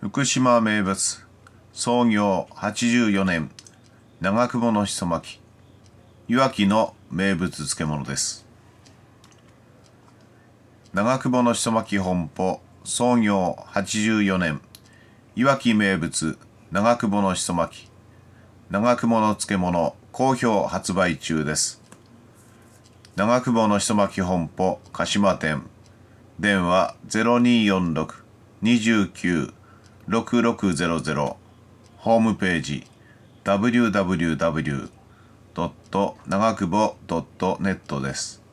福島名物創業84年長久保のひそ巻きいわきの名物漬物です長久保のひそ巻き本舗創業84年いわき名物長久保のひそ巻き長久保の漬物好評発売中です長久保のひそ巻き本舗鹿島店電話0246 29 6600ホームページ www. 長久保 .net です。